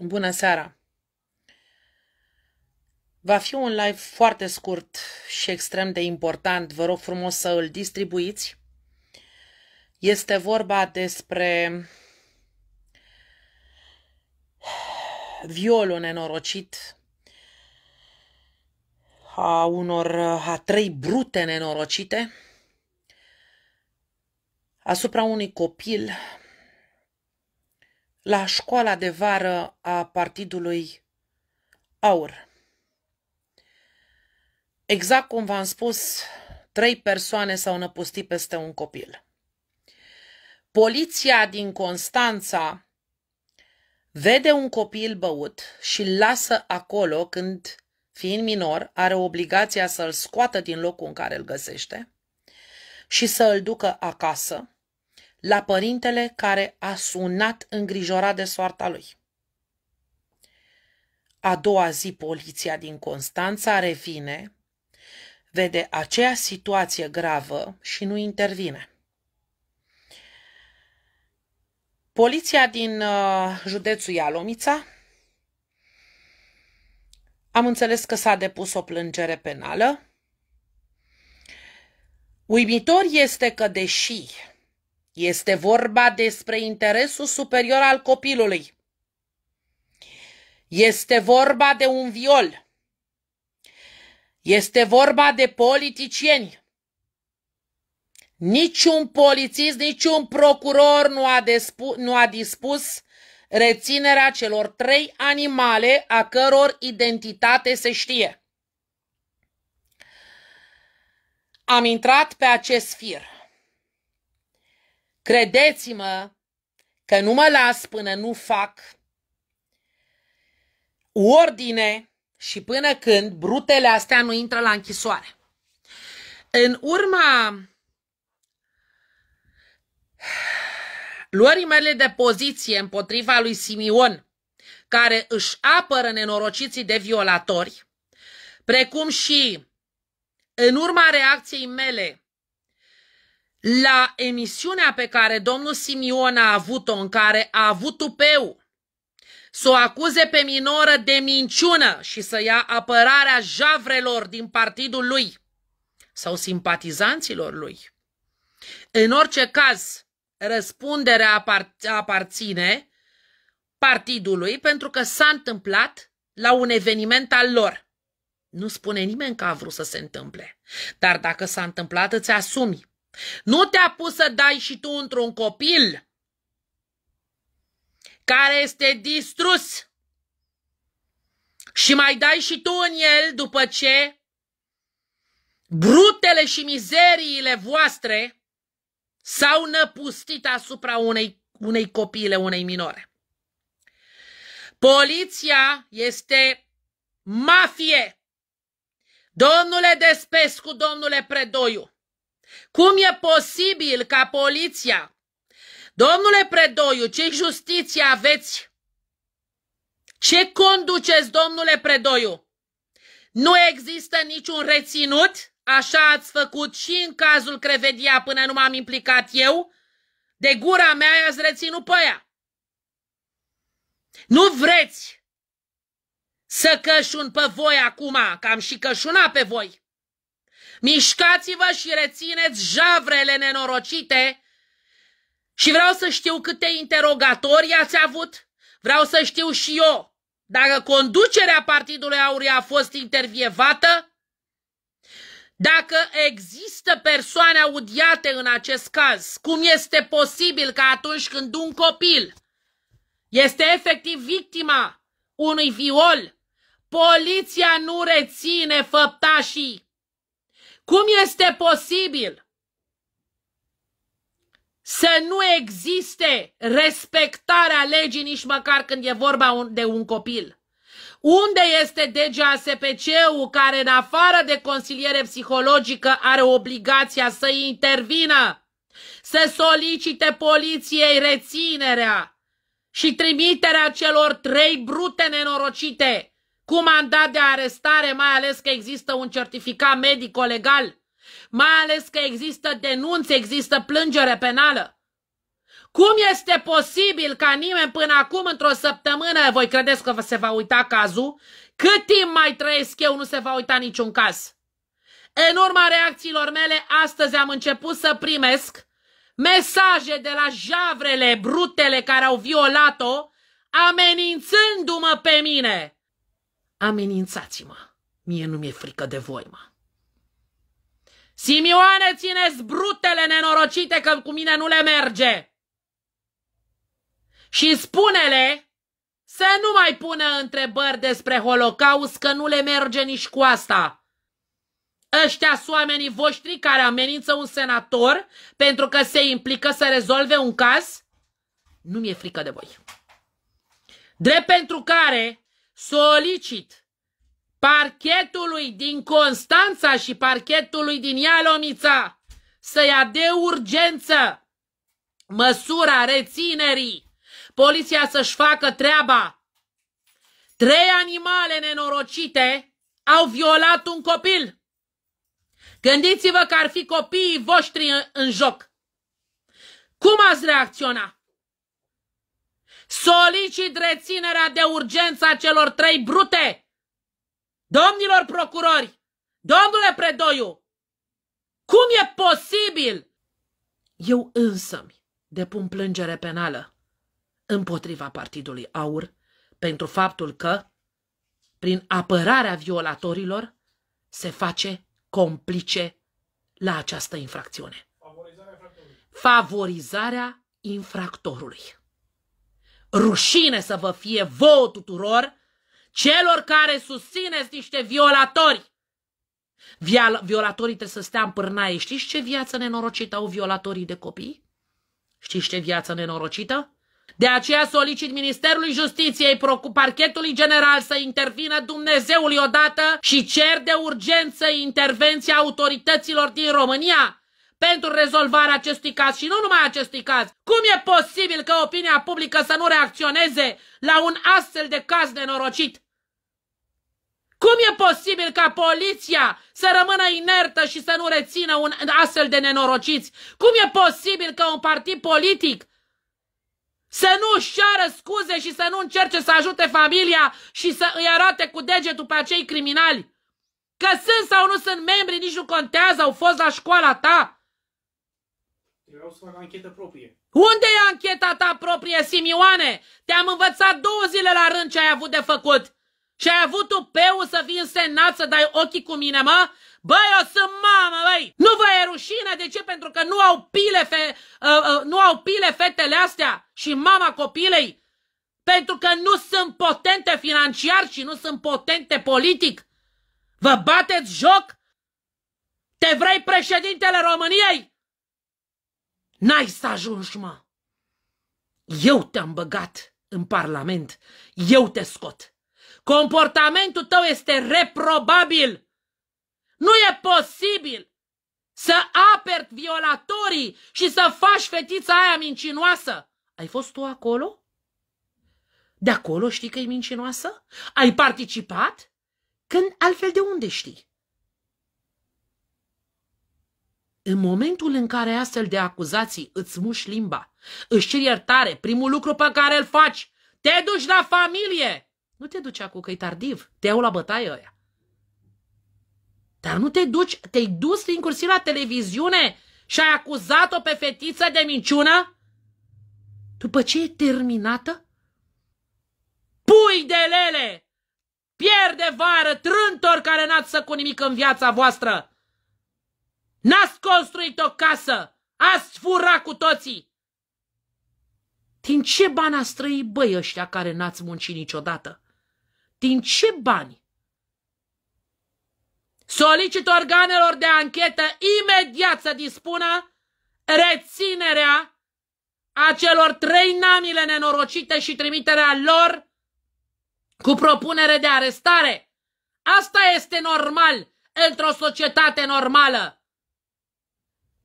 Bună seara! Va fi un live foarte scurt și extrem de important. Vă rog frumos să îl distribuiți. Este vorba despre violul nenorocit a unor, a trei brute nenorocite asupra unui copil la școala de vară a Partidului Aur. Exact cum v-am spus, trei persoane s-au năpustit peste un copil. Poliția din Constanța vede un copil băut și îl lasă acolo când, fiind minor, are obligația să l scoată din locul în care îl găsește și să l ducă acasă la părintele care a sunat îngrijorat de soarta lui. A doua zi, poliția din Constanța revine, vede aceea situație gravă și nu intervine. Poliția din uh, județul Ialomița am înțeles că s-a depus o plângere penală. Uimitor este că, deși este vorba despre interesul superior al copilului. Este vorba de un viol. Este vorba de politicieni. Niciun polițist, niciun procuror nu a, despu- nu a dispus reținerea celor trei animale a căror identitate se știe. Am intrat pe acest fir. Credeți-mă că nu mă las până nu fac ordine și până când brutele astea nu intră la închisoare. În urma luării mele de poziție împotriva lui Simion, care își apără nenorociții de violatori, precum și în urma reacției mele la emisiunea pe care domnul Simion a avut-o, în care a avut tupeu să o acuze pe minoră de minciună și să ia apărarea javrelor din partidul lui sau simpatizanților lui. În orice caz, răspunderea apar- aparține partidului pentru că s-a întâmplat la un eveniment al lor. Nu spune nimeni că a vrut să se întâmple, dar dacă s-a întâmplat, îți asumi nu te-a pus să dai și tu într-un copil care este distrus și mai dai și tu în el după ce brutele și mizeriile voastre s-au năpustit asupra unei, unei copile, unei minore. Poliția este mafie. Domnule Despescu, domnule Predoiu, cum e posibil ca poliția? Domnule Predoiu, ce justiție aveți? Ce conduceți, domnule Predoiu? Nu există niciun reținut? Așa ați făcut și în cazul Crevedia până nu m-am implicat eu? De gura mea i-ați reținut pe ea. Nu vreți să cășun pe voi acum, că am și cășunat pe voi. Mișcați-vă și rețineți javrele nenorocite și vreau să știu câte interogatorii ați avut. Vreau să știu și eu dacă conducerea Partidului Aurie a fost intervievată, dacă există persoane audiate în acest caz, cum este posibil că atunci când un copil este efectiv victima unui viol, poliția nu reține făptașii cum este posibil să nu existe respectarea legii nici măcar când e vorba de un copil? Unde este DGASPC-ul care în afară de consiliere psihologică are obligația să intervină, să solicite poliției reținerea și trimiterea celor trei brute nenorocite cu mandat de arestare, mai ales că există un certificat medico-legal, mai ales că există denunțe, există plângere penală. Cum este posibil ca nimeni până acum, într-o săptămână, voi credeți că se va uita cazul? Cât timp mai trăiesc eu, nu se va uita niciun caz. În urma reacțiilor mele, astăzi am început să primesc mesaje de la javrele brutele care au violat-o, amenințându-mă pe mine amenințați-mă. Mie nu mi-e frică de voi, mă. Simioane, țineți brutele nenorocite că cu mine nu le merge! Și spune-le să nu mai pună întrebări despre Holocaust, că nu le merge nici cu asta. Ăștia sunt oamenii voștri care amenință un senator pentru că se implică să rezolve un caz? Nu mi-e frică de voi. Drept pentru care solicit parchetului din Constanța și parchetului din Ialomița să ia de urgență măsura reținerii, poliția să-și facă treaba. Trei animale nenorocite au violat un copil. Gândiți-vă că ar fi copiii voștri în, în joc. Cum ați reacționa? Solicit reținerea de urgență a celor trei brute! Domnilor procurori! Domnule Predoiu! Cum e posibil? Eu însămi depun plângere penală împotriva Partidului Aur pentru faptul că, prin apărarea violatorilor, se face complice la această infracțiune. Favorizarea infractorului. Favorizarea infractorului. Rușine să vă fie vouă tuturor celor care susțineți niște violatori. Viol violatorii trebuie să stea în pârnaie. Știți ce viață nenorocită au violatorii de copii? Știți ce viață nenorocită? De aceea solicit Ministerului Justiției, Parchetului General să intervină Dumnezeului odată și cer de urgență intervenția autorităților din România pentru rezolvarea acestui caz și nu numai acestui caz. Cum e posibil că opinia publică să nu reacționeze la un astfel de caz nenorocit? Cum e posibil ca poliția să rămână inertă și să nu rețină un astfel de nenorociți? Cum e posibil că un partid politic să nu își ceară scuze și să nu încerce să ajute familia și să îi arate cu degetul pe acei criminali? Că sunt sau nu sunt membri, nici nu contează, au fost la școala ta. Trebuiau să fac anchetă proprie. Unde e ancheta ta proprie, Simioane? Te-am învățat două zile la rând ce ai avut de făcut. Și ai avut tu peu să vii în senat să dai ochii cu mine, mă? Băi, eu sunt mamă, băi! Nu vă e rușine? De ce? Pentru că nu au pile, fe, uh, uh, nu au pile fetele astea și mama copilei? Pentru că nu sunt potente financiar și nu sunt potente politic? Vă bateți joc? Te vrei președintele României? N-ai să ajungi, mă! Eu te-am băgat în Parlament, eu te scot. Comportamentul tău este reprobabil. Nu e posibil să aperi violatorii și să faci fetița aia mincinoasă. Ai fost tu acolo? De acolo știi că e mincinoasă? Ai participat? Când altfel de unde știi? În momentul în care astfel de acuzații îți muși limba, își ceri iertare, primul lucru pe care îl faci, te duci la familie! Nu te duci acum că e tardiv, te iau la bătaie ăia. Dar nu te duci, te-ai dus din cursiv la televiziune și ai acuzat-o pe fetiță de minciună? După ce e terminată? Pui de lele! Pierde vară, trântor care n-ați să cu nimic în viața voastră! N-ați construit o casă! Ați furat cu toții! Din ce bani ați trăit, băi, ăștia care n-ați muncit niciodată? Din ce bani? Solicit organelor de anchetă imediat să dispună reținerea acelor trei namile nenorocite și trimiterea lor cu propunere de arestare. Asta este normal într-o societate normală.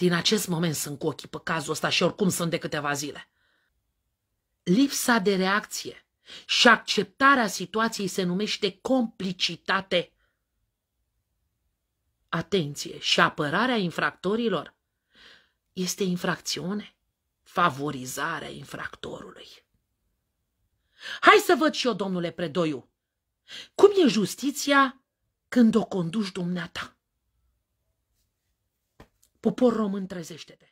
Din acest moment sunt cu ochii pe cazul ăsta și oricum sunt de câteva zile. Lipsa de reacție și acceptarea situației se numește complicitate. Atenție! Și apărarea infractorilor este infracțiune, favorizarea infractorului. Hai să văd și eu, domnule Predoiu, cum e justiția când o conduci dumneata. Popor român, trezește-te!